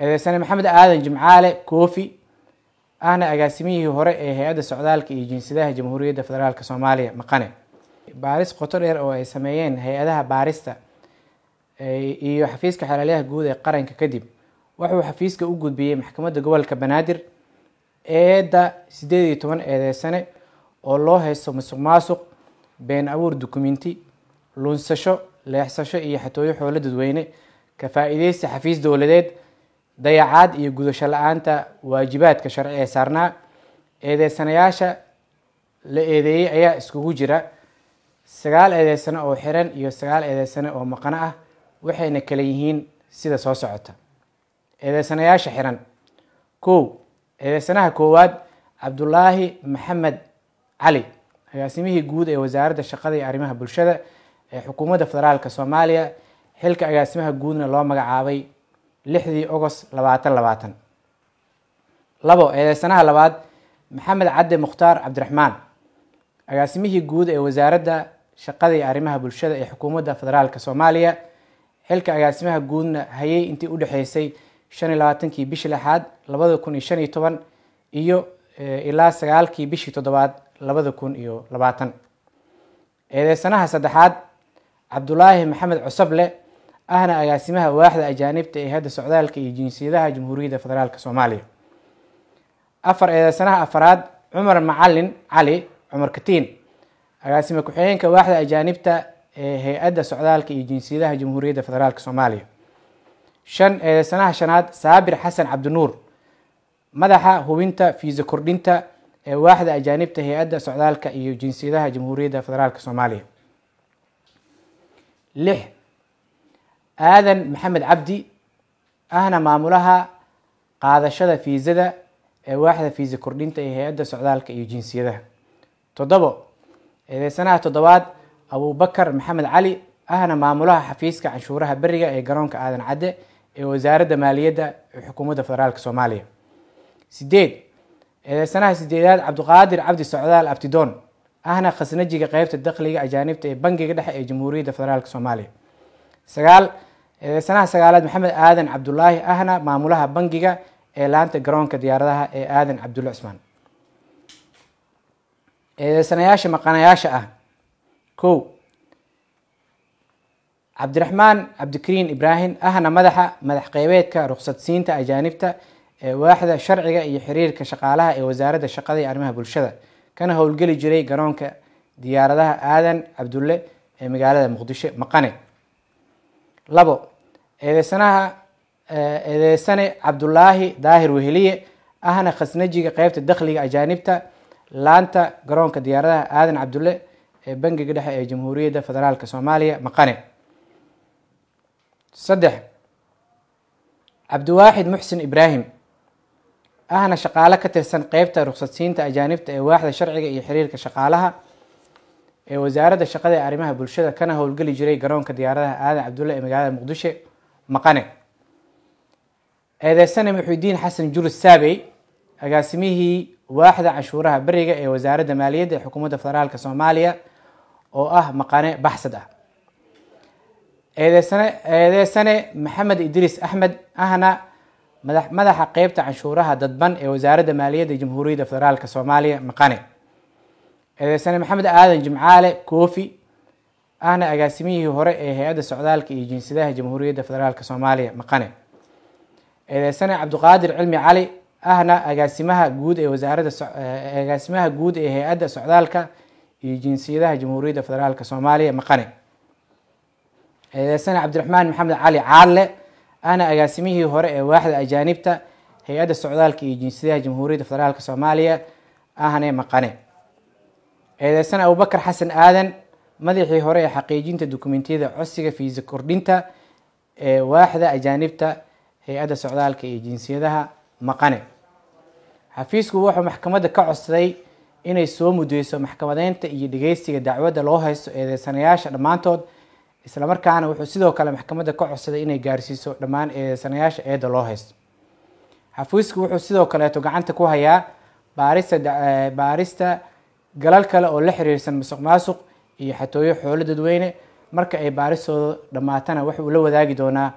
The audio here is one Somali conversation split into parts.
eedeysane maxamed aadan jimcaale koofi ahna agaasimihii hore ee hay-adda socdaalka iyo jinsiyadaha jamhuuriyadda federaalk soomaaliya maqane baaris qoto dheer oo ay sameeyeen hay-adaha baarista iyo xafiiska xelaalyaha guud ee qaranka kadib wuxuu xafiiska u gudbiyey maxkamadda gobolka banaadir eedda sideed iyo toban eedeysane oo loo haysto musuq maasuq been abuur dukumenti lunsasho leexsasho iyo xatooyo xoolo dadweyne ka faa-iideysta xafiis dowladeed dayacaad iyo gudasho la-aanta waajibaadka sharci ee saarnaa eedeysanayaasha la eedeeyey ayaa iskugu jira sagaal eedeysane oo xiran iyo sagaal eedeysane oo maqano ah waxayna kala yihiin sida soo socota eedeysanayaasha xiran kow eedeysanaha koowaad cabdulaahi maxamed cali agaasimihii guud ee wasaaradda shaqada iyo arrimaha bulshada ee xukuumadda federaalka soomaaliya xilka agaasimaha guudna loo magacaabay lixdii ogost labaatan labaatan labo eedeysanaha labaad maxamed cadde mukhtaar cabdiraxmaan agaasimihii guud ee wasaaradda shaqadii arrimaha bulshada ee xukuumadda federaalka soomaaliya xilka agaasimaha guudna hayay intii u dhexeysay shan iyo labaatankii bishii lixaad labada kun iyo shan iyo toban iyo ilaa sagaalkii bishii toddobaad labada kun iyo labaatan eedeysanaha saddexaad cabdulaahi maxamed cusable ahna agaasimaha waaxda ajaanibta ee hadda socdaalka iyo jinsiyadaha jamhuuriyadda federaalka soomaaliya afar ee afaraad cumar macalin cali cumar katiin agaasime ku-xigeenka waaxda ajaanibta ee hay-adda socdaalka iyo jinsiyadaha jamhuuriyadda federaalka soomaaliya shan eedeysanaha shanaad saabir xasan cabdinuur madaxa hubinta fiisa kordhinta ee waaxda ajaanibta hay-adda socdaalka iyo jinsiyadaha jamhuuriyadda federaalk soomaaliya lix aadan maxamed cabdi ahna maamulaha qaadashada fiisada ee waaxda fiisa kordhinta ee hay-adda socdaalka iyo jinsiyadaha toddobo eedeysanaha toddobaad abuubakar maxamed cali ahna maamulaha xafiiska canshuuraha beriga ee garoonka aadan cadde ee wasaaradda maaliyadda ee xukuumadda federaalk soomaaliya sideed eedeysanaha sideedaad cabduqaadir cabdi socdaal abtidoon ahna khasnajiga qeybta dakhliga ajaanibta ee bangiga dhexe ee jamhuuriyadda federaalk soomaaliya sagaal sanaha sagaalaad maxamed aadan cabdulaahi ahna maamulaha bangiga ee laanta garoonka diyaaradaha ee aadan cabdulle cusmaan eedeysanayaasha maqanayaasha ah kow cabdiraxmaan cabdikariin ibraahim ahna madaxa madax qeybeedka ruqsadsiinta ajaanibta ee waaxda sharciga iyo xiriirka shaqaalaha ee wasaaradda shaqada iyo arrimaha bulshada kana howlgeli jiray garoonka diyaaradaha aadan cabdulle ee magaalada muqdisho maqane labo eedeysanaha eedeysane cabdulaahi daahir weheliye ahna khasnajiga qeybta dakhliga ajaanibta laanta garoonka diyaaradaha aadan cabdulle ee bangiga dhexe ee jamhuuriyadda federaalka soomaaliya maqane saddex cabdiwaaxid muxsin ibraahim ahna shaqaale ka tirsan qeybta ruqsadsiinta ajaanibta ee waaxda sharciga iyo xiriirka shaqaalaha ee wasaaradda shaqada ee arrimaha bulshada kana howlgeli jiray garoonka diyaaradaha aadan cabdulle ee magaalada muqdisho maqane eedeysane muxuudiin xasan jurus saabey agaasimihii waaxda canshuuraha beriga ee wasaaradda maaliyadda ee xukuumadda federaalka soomaaliya oo ah maqane baxsad ah eedeysane eedeysane maxamed idriis axmed ahna madaxa qeybta canshuuraha dadban ee wasaaradda maaliyadda ee jamhuuriyadda federaalka soomaaliya maqane eedeysane maxamed aadan jimcaale koofi ahna agaasimihii hore ee hay-adda socdaalka iyo jinsadaha jamhuuriyadda federaalk soomaaliya maqane eedeysane cabduqaadir cilmi cali ahna agaasimaha guud ee wasaaradda agaasimaha guud ee hay-adda socdaalka iyo jinsiyadaha jamhuuriyadda federaalk soomaaliya maqane eedeysane cabdiraxmaan maxamed cali caadle ahna agaasimihii hore ee waaxda ajaanibta hay-adda socdaalka iyo jinsiyadaha jamhuuriyadda federaalk soomaaliya ahne maqane eedeysan abubakar xasan aadan madaxii hore ee xaqiijinta dokumentiyada codsiga fiisa kordhinta ee waaxda ajaanibta hay-adda socdaalka iyo jinsiyadaha maqane xafiisku wuxuu maxkamadda ka codsaday inay soo mudeyso maxkamadeynta iyo dhegeysiga dacwadda loo haysto eedeysanayaasha dhammaantood islamarkaana wuxuu sidoo kale maxkamadda ka codsaday inay gaarsiiso dhammaan eedeysanayaasha eedda loo haysto xafiisku wuxuu sidoo kaleeto gacanta ku hayaa baarista baarista galal kale oo la xiriirsan musuq maasuq iyo xatooyo xoolo dadweyne marka ay baaristooda dhammaatana wax uu la wadaagi doonaa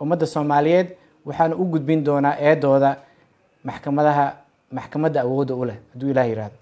ummadda soomaaliyeed waxaana u gudbin doonaa eedooda maxkamadaha maxkamadda awoodda u leh hadduu ilaah yihahdo